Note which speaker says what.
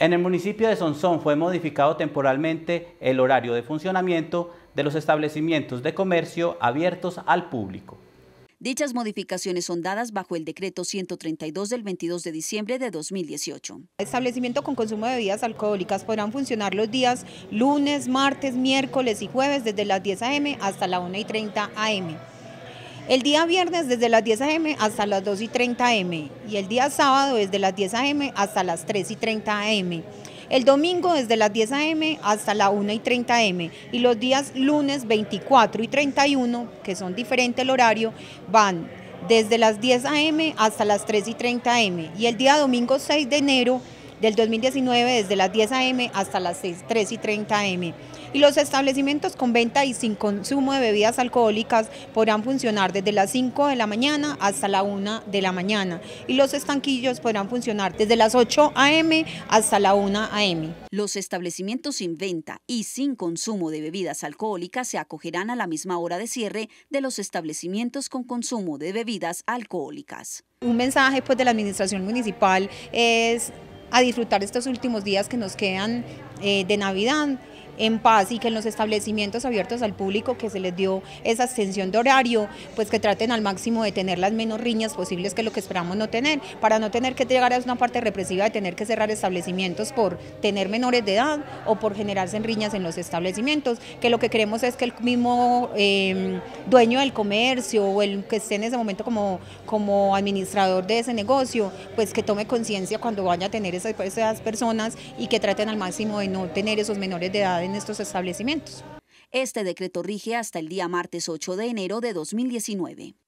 Speaker 1: En el municipio de Sonsón fue modificado temporalmente el horario de funcionamiento de los establecimientos de comercio abiertos al público.
Speaker 2: Dichas modificaciones son dadas bajo el decreto 132 del 22 de diciembre de 2018. Establecimiento
Speaker 3: con consumo de bebidas alcohólicas podrán funcionar los días lunes, martes, miércoles y jueves desde las 10 a.m. hasta la 1 y 30 a.m. El día viernes desde las 10 a.m. hasta las 2 y 30 am y el día sábado desde las 10 a.m. hasta las 3 y 30 am. El domingo desde las 10 a.m. hasta la 1 y 30 m y los días lunes 24 y 31, que son diferente el horario, van desde las 10 a.m. hasta las 3 y 30 m y el día domingo 6 de enero del 2019 desde las 10 a.m. hasta las 6, 3 y 30 a.m. Y los establecimientos con venta y sin consumo de bebidas alcohólicas podrán funcionar desde las 5 de la mañana hasta la 1 de la mañana. Y los estanquillos podrán funcionar desde las 8 a.m.
Speaker 2: hasta la 1 a.m. Los establecimientos sin venta y sin consumo de bebidas alcohólicas se acogerán a la misma hora de cierre de los establecimientos con consumo de bebidas
Speaker 3: alcohólicas. Un mensaje pues, de la Administración Municipal es a disfrutar estos últimos días que nos quedan eh, de Navidad en paz y que en los establecimientos abiertos al público que se les dio esa extensión de horario, pues que traten al máximo de tener las menos riñas posibles que lo que esperamos no tener, para no tener que llegar a una parte represiva de tener que cerrar establecimientos por tener menores de edad o por generarse riñas en los establecimientos, que lo que queremos es que el mismo em, dueño del comercio o el que esté en ese momento como, como administrador de ese negocio, pues que tome conciencia cuando vaya a tener esas, esas personas y que traten al máximo de no tener esos menores de edad estos establecimientos.
Speaker 2: Este decreto rige hasta el día martes 8 de enero de 2019.